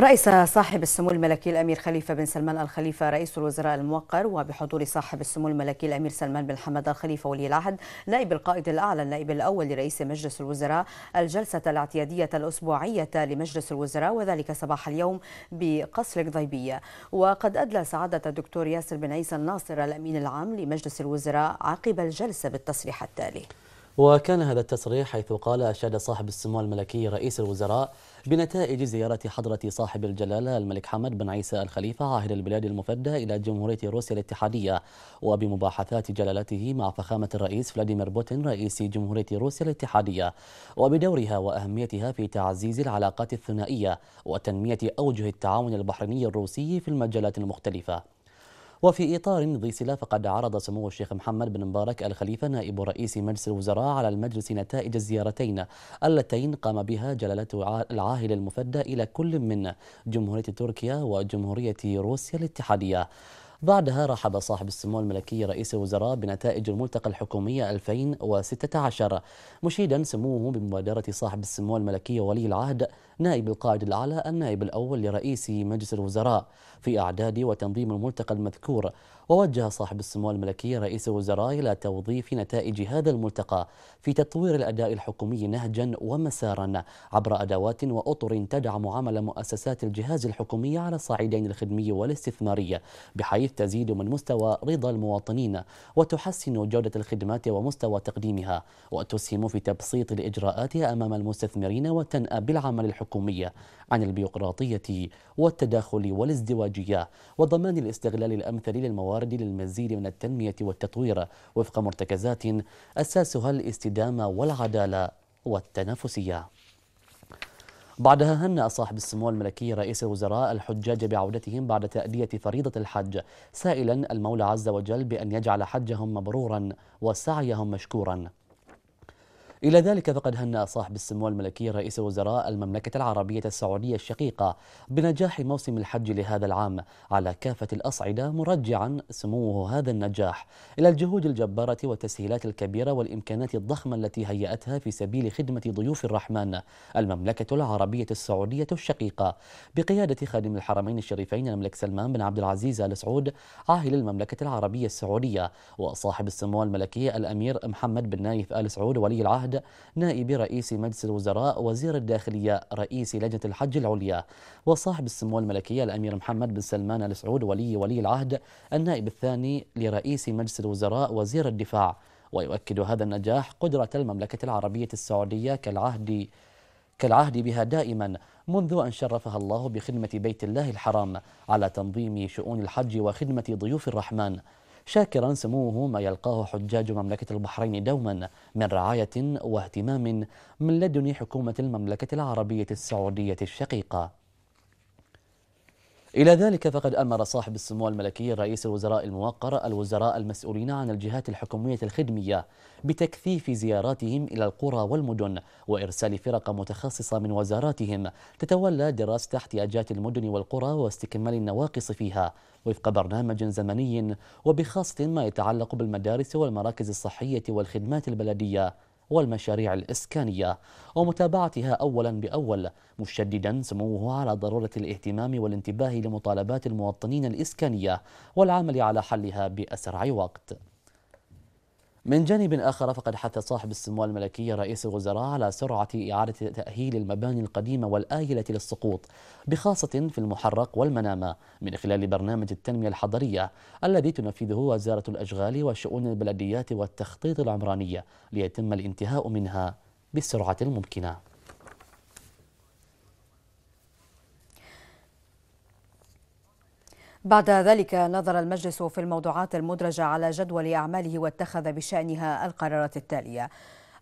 رئيس صاحب السمو الملكي الامير خليفه بن سلمان الخليفه رئيس الوزراء الموقر وبحضور صاحب السمو الملكي الامير سلمان بن حمد الخليفه ولي العهد نائب القائد الاعلى النائب الاول لرئيس مجلس الوزراء الجلسه الاعتياديه الاسبوعيه لمجلس الوزراء وذلك صباح اليوم بقصر القضيبيه وقد ادلى سعاده الدكتور ياسر بن عيسى الناصر الامين العام لمجلس الوزراء عقب الجلسه بالتصريح التالي وكان هذا التصريح حيث قال أشاد صاحب السمو الملكي رئيس الوزراء بنتائج زيارة حضرة صاحب الجلالة الملك حمد بن عيسى الخليفة عاهل البلاد المفدى إلى جمهورية روسيا الاتحادية وبمباحثات جلالته مع فخامة الرئيس فلاديمير بوتين رئيس جمهورية روسيا الاتحادية وبدورها وأهميتها في تعزيز العلاقات الثنائية وتنمية أوجه التعاون البحريني الروسي في المجالات المختلفة وفي إطار ذي صلة فقد عرض سمو الشيخ محمد بن مبارك الخليفة نائب رئيس مجلس الوزراء على المجلس نتائج الزيارتين اللتين قام بها جلالته العاهل المفدى إلى كل من جمهورية تركيا وجمهورية روسيا الاتحادية بعدها رحب صاحب السمو الملكي رئيس الوزراء بنتائج الملتقى الحكومي 2016 مشيدا سموه بمبادرة صاحب السمو الملكي ولي العهد نائب القائد الأعلى النائب الأول لرئيس مجلس الوزراء في إعداد وتنظيم الملتقى المذكور ووجه صاحب السمو الملكي رئيس الوزراء إلى توظيف نتائج هذا الملتقى في تطوير الأداء الحكومي نهجا ومسارا عبر أدوات وأطر تدعم عمل مؤسسات الجهاز الحكومي على الصعيدين الخدمي والاستثماري بحيث تزيد من مستوى رضا المواطنين وتحسن جودة الخدمات ومستوى تقديمها وتسهم في تبسيط الإجراءات أمام المستثمرين وتنأى بالعمل الحكومي الحكومية عن البيروقراطية والتداخل والازدواجية وضمان الاستغلال الأمثل للموارد للمزيد من التنمية والتطوير وفق مرتكزات أساسها الاستدامة والعدالة والتنافسية بعدها هنأ صاحب السمو الملكي رئيس الوزراء الحجاج بعودتهم بعد تأدية فريضة الحج سائلا المولى عز وجل بأن يجعل حجهم مبرورا وسعيهم مشكورا إلى ذلك فقد هنأ صاحب السمو الملكي رئيس وزراء المملكة العربية السعودية الشقيقة بنجاح موسم الحج لهذا العام على كافة الأصعدة مرجعا سموه هذا النجاح إلى الجهود الجبارة والتسهيلات الكبيرة والإمكانات الضخمة التي هيأتها في سبيل خدمة ضيوف الرحمن المملكة العربية السعودية الشقيقة بقيادة خادم الحرمين الشريفين الملك سلمان بن عبد العزيز آل سعود عاهل المملكة العربية السعودية وصاحب السمو الملكي الأمير محمد بن نايف آل سعود ولي العهد نائب رئيس مجلس الوزراء وزير الداخلية رئيس لجنة الحج العليا وصاحب السمو الملكية الأمير محمد بن سلمان آل سعود ولي ولي العهد النائب الثاني لرئيس مجلس الوزراء وزير الدفاع ويؤكد هذا النجاح قدرة المملكة العربية السعودية كالعهد كالعهد بها دائما منذ أن شرفها الله بخدمة بيت الله الحرام على تنظيم شؤون الحج وخدمة ضيوف الرحمن شاكرا سموه ما يلقاه حجاج مملكة البحرين دوما من رعاية واهتمام من لدن حكومة المملكة العربية السعودية الشقيقة إلى ذلك فقد أمر صاحب السمو الملكي رئيس الوزراء الموقر الوزراء المسؤولين عن الجهات الحكومية الخدمية بتكثيف زياراتهم إلى القرى والمدن وإرسال فرق متخصصة من وزاراتهم تتولى دراسة احتياجات المدن والقرى واستكمال النواقص فيها وفق برنامج زمني وبخاصة ما يتعلق بالمدارس والمراكز الصحية والخدمات البلدية والمشاريع الإسكانية ومتابعتها أولا بأول مشددا سموه على ضرورة الاهتمام والانتباه لمطالبات المواطنين الإسكانية والعمل على حلها بأسرع وقت من جانب آخر فقد حث صاحب السمو الملكي رئيس الوزراء على سرعة إعادة تأهيل المباني القديمة والآيلة للسقوط بخاصة في المحرق والمنامة من خلال برنامج التنمية الحضرية الذي تنفذه وزارة الأشغال وشؤون البلديات والتخطيط العمرانية ليتم الانتهاء منها بالسرعة الممكنة بعد ذلك نظر المجلس في الموضوعات المدرجة على جدول أعماله واتخذ بشأنها القرارات التالية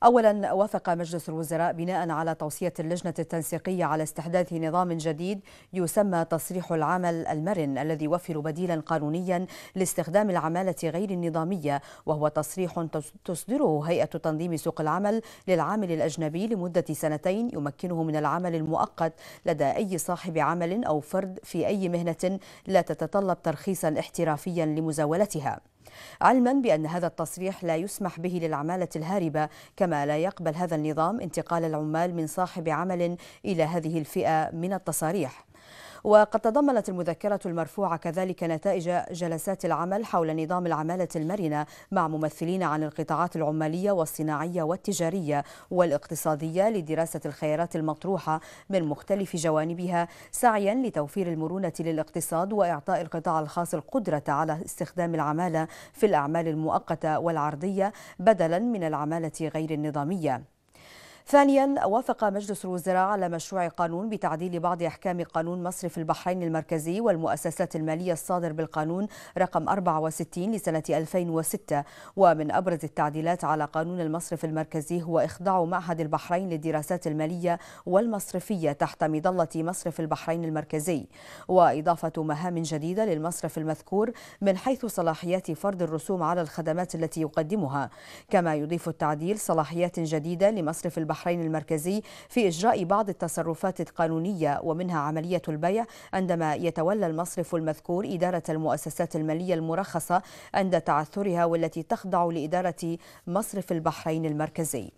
أولا وافق مجلس الوزراء بناء على توصية اللجنة التنسيقية على استحداث نظام جديد يسمى تصريح العمل المرن الذي يوفر بديلا قانونيا لاستخدام العمالة غير النظامية وهو تصريح تصدره هيئة تنظيم سوق العمل للعامل الأجنبي لمدة سنتين يمكنه من العمل المؤقت لدى أي صاحب عمل أو فرد في أي مهنة لا تتطلب ترخيصا احترافيا لمزاولتها علما بأن هذا التصريح لا يسمح به للعمالة الهاربة كما لا يقبل هذا النظام انتقال العمال من صاحب عمل إلى هذه الفئة من التصاريح وقد تضمنت المذكرة المرفوعة كذلك نتائج جلسات العمل حول نظام العمالة المرنة مع ممثلين عن القطاعات العمالية والصناعية والتجارية والاقتصادية لدراسة الخيارات المطروحة من مختلف جوانبها سعيا لتوفير المرونة للاقتصاد وإعطاء القطاع الخاص القدرة على استخدام العمالة في الأعمال المؤقتة والعرضية بدلا من العمالة غير النظامية ثانيا وافق مجلس الوزراء على مشروع قانون بتعديل بعض أحكام قانون مصرف البحرين المركزي والمؤسسات المالية الصادر بالقانون رقم 64 لسنة 2006 ومن أبرز التعديلات على قانون المصرف المركزي هو إخضاع معهد البحرين للدراسات المالية والمصرفية تحت مظلة مصرف البحرين المركزي وإضافة مهام جديدة للمصرف المذكور من حيث صلاحيات فرض الرسوم على الخدمات التي يقدمها كما يضيف التعديل صلاحيات جديدة لمصرف البحرين البحرين المركزي في إجراء بعض التصرفات القانونية ومنها عملية البيع عندما يتولى المصرف المذكور إدارة المؤسسات المالية المرخصة عند تعثرها والتي تخضع لإدارة مصرف البحرين المركزي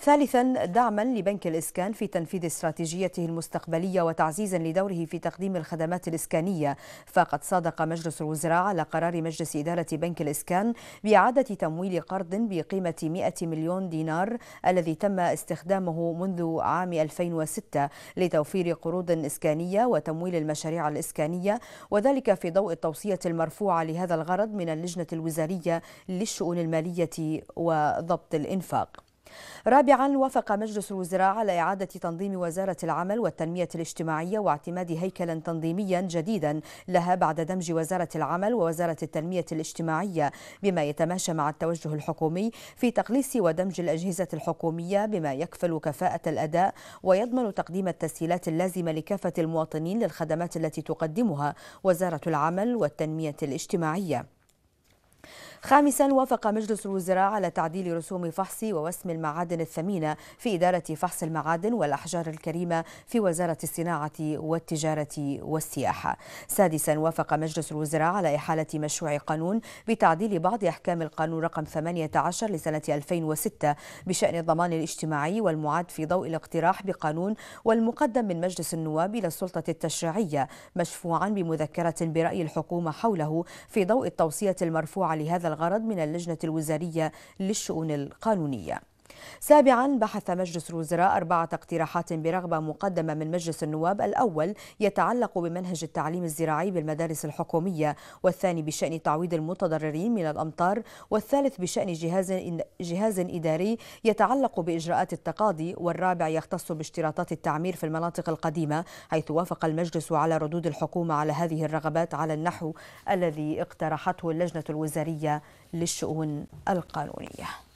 ثالثا دعما لبنك الإسكان في تنفيذ استراتيجيته المستقبلية وتعزيزا لدوره في تقديم الخدمات الإسكانية فقد صادق مجلس الوزراء على قرار مجلس إدارة بنك الإسكان بإعادة تمويل قرض بقيمة 100 مليون دينار الذي تم استخدامه منذ عام 2006 لتوفير قروض إسكانية وتمويل المشاريع الإسكانية وذلك في ضوء التوصية المرفوعة لهذا الغرض من اللجنة الوزارية للشؤون المالية وضبط الإنفاق رابعا وافق مجلس الوزراء على إعادة تنظيم وزارة العمل والتنمية الاجتماعية واعتماد هيكلا تنظيميا جديدا لها بعد دمج وزارة العمل ووزارة التنمية الاجتماعية بما يتماشى مع التوجه الحكومي في تقليص ودمج الأجهزة الحكومية بما يكفل كفاءة الأداء ويضمن تقديم التسهيلات اللازمة لكافة المواطنين للخدمات التي تقدمها وزارة العمل والتنمية الاجتماعية خامسا وافق مجلس الوزراء على تعديل رسوم فحص ووسم المعادن الثمينة في إدارة فحص المعادن والأحجار الكريمة في وزارة الصناعة والتجارة والسياحة سادسا وافق مجلس الوزراء على إحالة مشروع قانون بتعديل بعض أحكام القانون رقم 18 لسنة 2006 بشأن الضمان الاجتماعي والمعاد في ضوء الاقتراح بقانون والمقدم من مجلس النواب إلى السلطة التشريعية مشفوعا بمذكرة برأي الحكومة حوله في ضوء التوصية المرفوعة لهذا الغرض من اللجنة الوزارية للشؤون القانونية سابعا بحث مجلس الوزراء أربعة اقتراحات برغبة مقدمة من مجلس النواب الأول يتعلق بمنهج التعليم الزراعي بالمدارس الحكومية والثاني بشأن تعويض المتضررين من الأمطار والثالث بشأن جهاز, جهاز إداري يتعلق بإجراءات التقاضي والرابع يختص باشتراطات التعمير في المناطق القديمة حيث وافق المجلس على ردود الحكومة على هذه الرغبات على النحو الذي اقترحته اللجنة الوزارية للشؤون القانونية